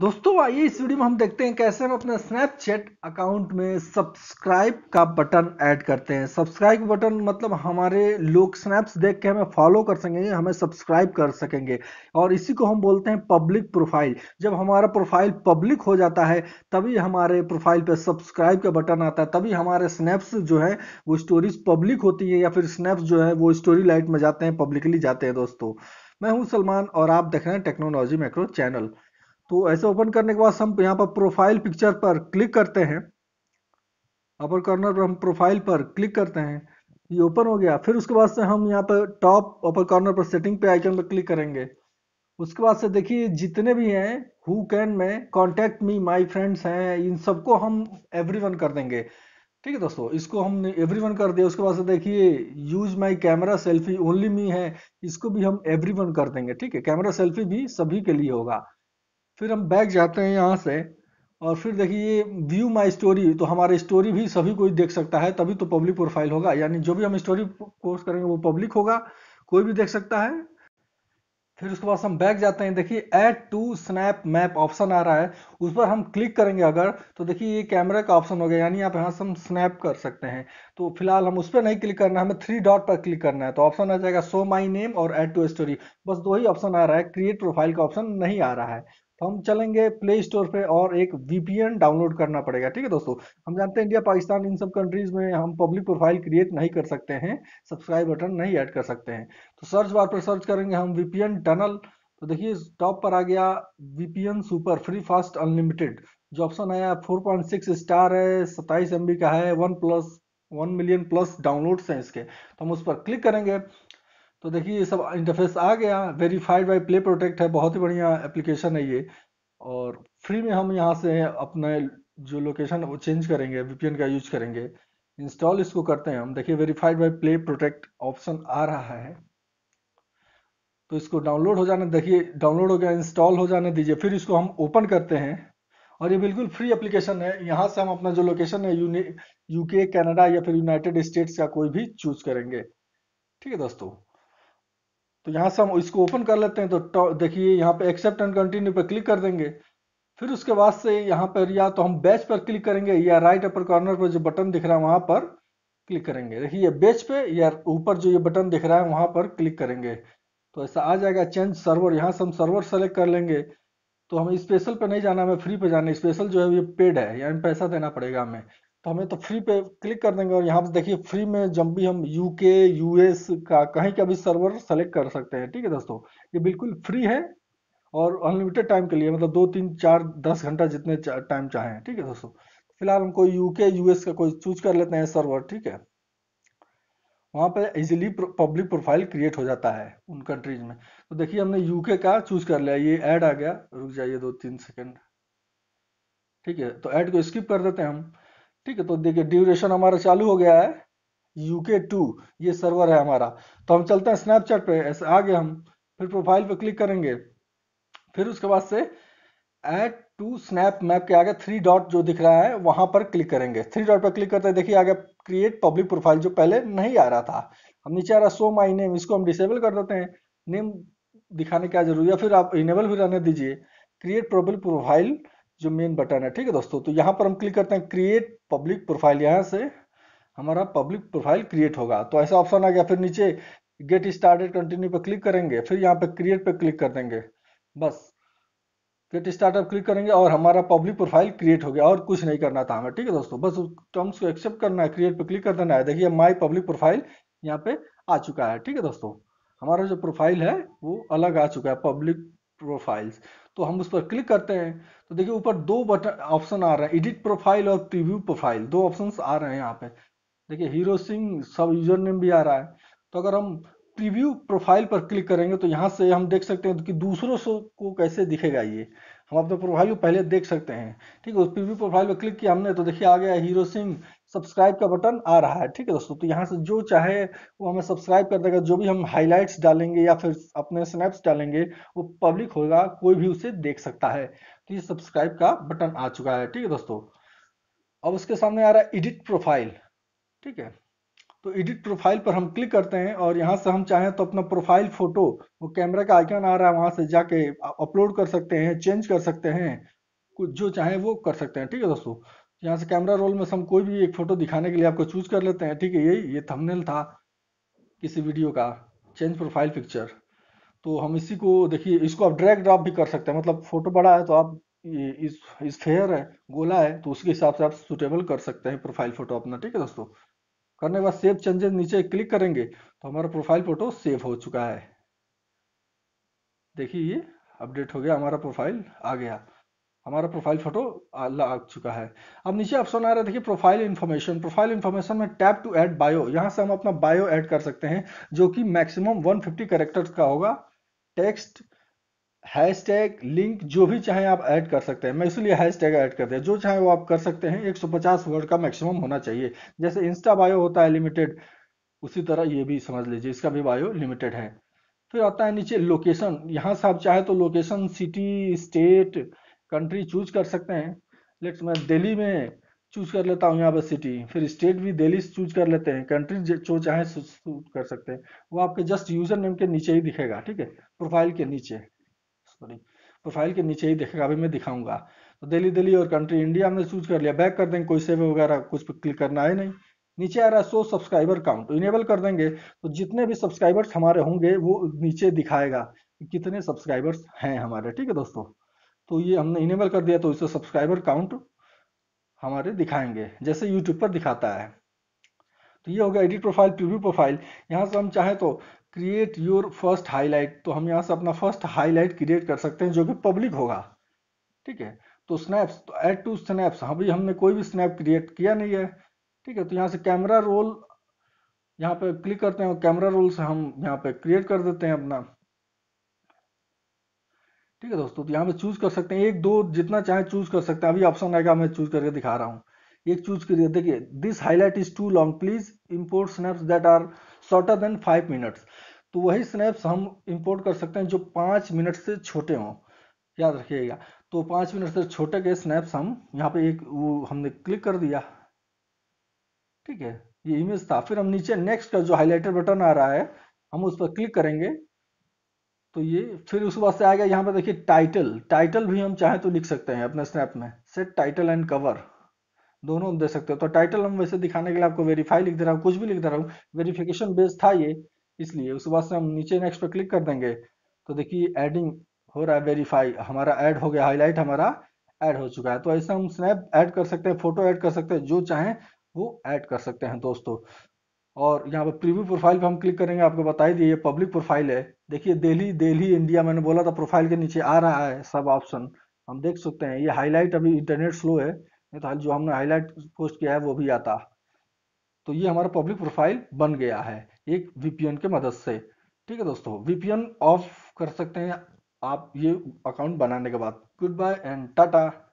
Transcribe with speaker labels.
Speaker 1: दोस्तों आइए इस वीडियो में हम देखते हैं कैसे हम अपना स्नैपचैट अकाउंट में सब्सक्राइब का बटन ऐड करते हैं सब्सक्राइब बटन मतलब हमारे लोग स्नैप्स देख के हमें फॉलो कर सकेंगे हमें सब्सक्राइब कर सकेंगे और इसी को हम बोलते हैं पब्लिक प्रोफाइल जब हमारा प्रोफाइल पब्लिक हो जाता है तभी हमारे प्रोफाइल पर सब्सक्राइब का बटन आता है तभी हमारे स्नैप्स जो है वो स्टोरीज पब्लिक होती है या फिर स्नैप्स जो है वो स्टोरी लाइट में जाते हैं पब्लिकली जाते हैं दोस्तों मैं हूँ सलमान और आप देख रहे हैं टेक्नोलॉजी मैक्रो चैनल तो ऐसे ओपन करने के बाद हम यहाँ पर प्रोफाइल पिक्चर पर क्लिक करते हैं अपर कॉर्नर पर हम प्रोफाइल पर क्लिक करते हैं ये ओपन हो गया फिर उसके बाद से हम यहाँ पर टॉप अपर कॉर्नर पर सेटिंग पे आइकन पर क्लिक करेंगे उसके बाद से देखिए जितने भी हैं हु कैन में कॉन्टेक्ट मी माई फ्रेंड्स हैं इन सबको हम एवरी वन कर देंगे ठीक है दोस्तों इसको हमने एवरी वन कर दिया उसके बाद से देखिए use my camera selfie only me है इसको भी हम एवरी वन कर देंगे ठीक है कैमरा सेल्फी भी सभी के लिए होगा फिर हम बैक जाते हैं यहाँ से और फिर देखिए व्यू माई स्टोरी तो हमारी स्टोरी भी सभी कोई देख सकता है तभी तो पब्लिक प्रोफाइल होगा यानी जो भी हम स्टोरी कोर्स करेंगे वो पब्लिक होगा कोई भी देख सकता है फिर उसके बाद हम बैक जाते हैं देखिए add to snap map option आ रहा है उस पर हम क्लिक करेंगे अगर तो देखिए ये कैमरा का ऑप्शन हो गया यानी आप यहाँ से हम स्नैप कर सकते हैं तो फिलहाल हम उस पर नहीं क्लिक करना है हमें थ्री डॉट पर क्लिक करना है तो ऑप्शन आ जाएगा सो माई नेम और एड टू स्टोरी बस दो ही ऑप्शन आ रहा है क्रिएट प्रोफाइल का ऑप्शन नहीं आ रहा है तो हम चलेंगे प्ले स्टोर पे और एक वीपीएन डाउनलोड करना पड़ेगा ठीक है दोस्तों हम जानते हैं इंडिया पाकिस्तान इन सब कंट्रीज में हम पब्लिक प्रोफाइल क्रिएट नहीं कर सकते हैं सब्सक्राइब बटन नहीं ऐड कर सकते हैं तो सर्च बार पर सर्च करेंगे हम वीपीएन टनल तो देखिए टॉप पर आ गया VPN super free fast unlimited जो ऑप्शन आया फोर स्टार है सत्ताईस एमबी का है one plus one million plus downloads हैं इसके तो हम उस पर क्लिक करेंगे तो देखिए ये सब इंटरफेस आ गया वेरीफाइड बाई प्ले प्रोटेक्ट है बहुत ही बढ़िया एप्लीकेशन है ये और फ्री में हम यहाँ से अपने जो लोकेशन वो चेंज करेंगे वीपीएन का यूज करेंगे इंस्टॉल इसको करते हैं हम देखिए verified by play protect option आ रहा है तो इसको डाउनलोड हो जाने देखिए डाउनलोड हो गया इंस्टॉल हो जाने दीजिए फिर इसको हम ओपन करते हैं और ये बिल्कुल फ्री एप्लीकेशन है यहाँ से हम अपना जो लोकेशन है यूके कनाडा या फिर यूनाइटेड स्टेट्स का कोई भी चूज करेंगे ठीक है दोस्तों तो यहाँ से हम इसको ओपन कर लेते हैं तो देखिए यहाँ पे एक्सेप्ट एंड कंटिन्यू पे क्लिक कर देंगे फिर उसके बाद से यहाँ पर या तो हम बैच पर क्लिक करेंगे या राइट अपर कॉर्नर पर जो बटन दिख रहा है वहाँ पर क्लिक करेंगे देखिए बैच पे या ऊपर जो ये बटन दिख रहा है वहाँ पर क्लिक करेंगे तो ऐसा आ जाएगा चेंज सर्वर यहाँ से हम सर्वर सेलेक्ट कर लेंगे तो हमें स्पेशल पे नहीं जाना हमें फ्री पे जाना स्पेशल जो है ये पेड है यानी पैसा देना पड़ेगा हमें तो हमें तो फ्री पे क्लिक कर देंगे और यहाँ पे देखिए फ्री में जब भी हम यूके यूएस का कहीं का भी सर्वर सेलेक्ट कर सकते हैं ठीक है दोस्तों ये बिल्कुल फ्री है और अनलिमिटेड टाइम के लिए मतलब दो तीन चार दस घंटा जितने टाइम चाहे ठीक है दोस्तों फिलहाल हम कोई यूके यूएस का कोई चूज कर लेते हैं सर्वर ठीक है वहाँ पे इजीली पब्लिक प्रोफाइल क्रिएट हो जाता है उन कंट्रीज में तो देखिए हमने यूके का चूज कर लिया ये ऐड आ गया रुक जाइए दो तीन सेकंड ठीक है तो ऐड को स्किप कर देते हैं हम ठीक है तो देखिए ड्यूरेशन हमारा चालू हो गया है यूके टू ये सर्वर है हमारा तो हम चलते हैं स्नैपचैट पे ऐसे आगे हम फिर प्रोफाइल पे क्लिक करेंगे फिर उसके बाद से एड टू स्नैप मैप के आगे थ्री डॉट जो दिख रहा है वहां पर क्लिक करेंगे थ्री डॉट पर क्लिक करते हैं देखिए आगे क्रिएट पब्लिक प्रोफाइल जो पहले नहीं आ रहा था हम नीचे आ रहा सो माई नेम इसको हम डिसेबल कर देते हैं नेम दिखाने क्या जरूरी है फिर आप इनेबल भी रहने दीजिए क्रिएट पब्लिक प्रोफाइल जो मेन बटन है ठीक है दोस्तों तो यहाँ पर हम क्लिक करते हैं क्रिएट पब्लिक प्रोफाइल यहाँ से हमारा पब्लिक प्रोफाइल क्रिएट होगा तो ऐसा ऑप्शन आ गया फिर नीचे गेट स्टार्टेड कंटिन्यू पर क्लिक करेंगे फिर यहाँ पर क्रिएट पर क्लिक कर देंगे बस गेट स्टार्टअप क्लिक करेंगे और हमारा पब्लिक प्रोफाइल क्रिएट हो गया और कुछ नहीं करना था हमें ठीक है दोस्तों बस टर्म्स को एक्सेप्ट करना है क्रिएट पर क्लिक कर देना है देखिए माई पब्लिक प्रोफाइल यहाँ पे आ चुका है ठीक है दोस्तों हमारा जो प्रोफाइल है वो अलग आ चुका है पब्लिक प्रोफाइल्स तो हम उस पर क्लिक करते हैं तो देखिए ऊपर दो बटन ऑप्शन आ रहा है एडिट प्रोफाइल और प्रीव्यू प्रोफाइल दो ऑप्शन आ रहे हैं यहाँ पे देखिए हीरो सिंह सब यूजर नेम भी आ रहा है तो अगर हम प्रीव्यू प्रोफाइल पर क्लिक करेंगे तो यहाँ से हम देख सकते हैं कि दूसरों को कैसे दिखेगा ये हम अपने प्रोफाइल को पहले देख सकते हैं ठीक है उस पी प्रोफाइल पर क्लिक किया हमने तो देखिए आ गया हीरो सिंह सब्सक्राइब का बटन आ रहा है ठीक है दोस्तों तो यहाँ से जो चाहे वो हमें सब्सक्राइब कर देगा जो भी हम हाईलाइट्स डालेंगे या फिर अपने स्नैप्स डालेंगे वो पब्लिक होगा कोई भी उसे देख सकता है तो ये सब्सक्राइब का बटन आ चुका है ठीक है दोस्तों अब उसके सामने आ रहा है एडिट प्रोफाइल ठीक है तो एडिट प्रोफाइल पर हम क्लिक करते हैं और यहाँ से हम चाहें तो अपना प्रोफाइल फोटो वो कैमरा का आइकन आ रहा है वहाँ से जाके अपलोड कर सकते हैं चेंज कर सकते हैं कुछ जो चाहें वो कर सकते हैं ठीक है दोस्तों यहाँ से कैमरा रोल में हम कोई भी एक फ़ोटो दिखाने के लिए आपको चूज कर लेते हैं ठीक है यही ये थंबनेल था किसी वीडियो का चेंज प्रोफाइल पिक्चर तो हम इसी को देखिए इसको आप ड्रैग ड्रॉप भी कर सकते हैं मतलब फ़ोटो बड़ा है तो आप इस इस फेयर है गोला है तो उसके हिसाब से आप सुटेबल कर सकते हैं प्रोफाइल फ़ोटो अपना ठीक है दोस्तों करने के बाद सेव चेंजेस नीचे क्लिक करेंगे तो हमारा प्रोफाइल फोटो सेव हो चुका है देखिए ये अपडेट हो गया हमारा प्रोफाइल आ गया हमारा प्रोफाइल फोटो आ चुका है अब नीचे ऑप्शन आ रहा है देखिए प्रोफाइल इन्फॉर्मेशन प्रोफाइल इन्फॉर्मेशन में टैप टू ऐड बायो यहाँ से हम अपना बायो ऐड कर सकते हैं जो कि मैक्सिमम 150 फिफ्टी का होगा टेक्स्ट हैश टैग लिंक जो भी चाहे आप ऐड कर सकते हैं मैं इसलिए हैश टैग ऐड करते हैं जो चाहे वो आप कर सकते हैं 150 वर्ड का मैक्सिमम होना चाहिए जैसे इंस्टा बायो होता है लिमिटेड उसी तरह ये भी समझ लीजिए इसका भी बायो लिमिटेड है फिर आता है नीचे लोकेशन यहाँ से आप चाहे तो location city state country choose कर सकते हैं लेट्स मैं दिल्ली में चूज कर लेता हूँ यहाँ पर सिटी फिर स्टेट भी दिल्ली चूज कर लेते हैं कंट्री जो चाहे कर सकते हैं वो आपके जस्ट यूजर नेम के नीचे ही दिखेगा ठीक है प्रोफाइल के नीचे सॉरी प्रोफाइल के नीचे ही देखेगा अभी मैं दिखाऊंगा तो दिल्ली दिल्ली और कंट्री इंडिया हमने चूज कर लिया बैक कर देंगे कोई सेव वगैरह कुछ पे क्लिक करना है नहीं नीचे आ रहा है सो सब्सक्राइबर काउंट इनेबल कर देंगे तो जितने भी सब्सक्राइबर्स हमारे होंगे वो नीचे दिखाएगा कि कितने सब्सक्राइबर्स हैं हमारे ठीक है दोस्तों तो ये हमने इनेबल कर दिया तो इसे सब्सक्राइबर काउंट हमारे दिखाएंगे जैसे यूट्यूब पर दिखाता है तो ये हो गया एडिट प्रोफाइल प्रीव्यू प्रोफाइल यहाँ से हम चाहें तो क्रिएट योर फर्स्ट हाईलाइट तो हम यहाँ से अपना फर्स्ट हाईलाइट क्रिएट कर सकते हैं जो कि पब्लिक होगा ठीक है तो स्नैप्स तो एड टू स्नैप्स भाई हमने कोई भी स्नैप क्रिएट किया नहीं है ठीक है तो यहाँ से कैमरा रोल यहाँ पे क्लिक करते हैं और कैमरा रोल से हम यहाँ पे क्रिएट कर देते हैं अपना ठीक है दोस्तों तो यहाँ पे चूज कर सकते हैं एक दो जितना चाहे चूज कर सकते हैं अभी ऑप्शन आएगा मैं चूज करके दिखा रहा हूँ एक चूज करिए देखिए this highlight is too long please import snaps that are shorter than five minutes तो वही स्नैप्स हम इंपोर्ट कर सकते हैं जो पाँच मिनट से छोटे हों याद रखिएगा तो पाँच मिनट से छोटे के स्नैप्स हम यहाँ पे एक वो हमने क्लिक कर दिया ठीक है ये इमेज था फिर हम नीचे नेक्स्ट का जो हाईलाइटर बटन आ रहा है हम उस पर क्लिक करेंगे तो ये फिर उसके बाद से आएगा यहाँ पे देखिए टाइटल टाइटल भी हम चाहें तो लिख सकते हैं अपने स्नैप में सेट टाइटल एंड कवर दोनों दे सकते हो तो टाइटल हम वैसे दिखाने के लिए आपको वेरीफाई लिख दे रहा हूँ कुछ भी लिख दे रहा हूँ वेरिफिकेशन बेस्ड था ये इसलिए उसके बाद से हम नीचे नेक्स्ट पर क्लिक कर देंगे तो देखिए एडिंग हो रहा है वेरीफाई हमारा ऐड हो गया हाईलाइट हमारा ऐड हो चुका है तो ऐसा हम स्नैप ऐड कर सकते हैं फोटो ऐड कर सकते हैं जो चाहें वो ऐड कर सकते हैं दोस्तों और यहाँ पर प्रीव्यू प्रोफाइल पर हम क्लिक करेंगे आपको बता दिए ये पब्लिक प्रोफाइल है देखिए दिल्ली दिल्ली इंडिया मैंने बोला था प्रोफाइल के नीचे आ रहा है सब ऑप्शन हम देख सकते हैं ये हाईलाइट अभी इंटरनेट स्लो है नहीं तो जो हमने हाईलाइट पोस्ट किया है वो भी आता तो ये हमारा पब्लिक प्रोफाइल बन गया है एक वीपीएन के मदद से ठीक है दोस्तों वीपीएन ऑफ कर सकते हैं आप ये अकाउंट बनाने के बाद गुड बाय एंड टाटा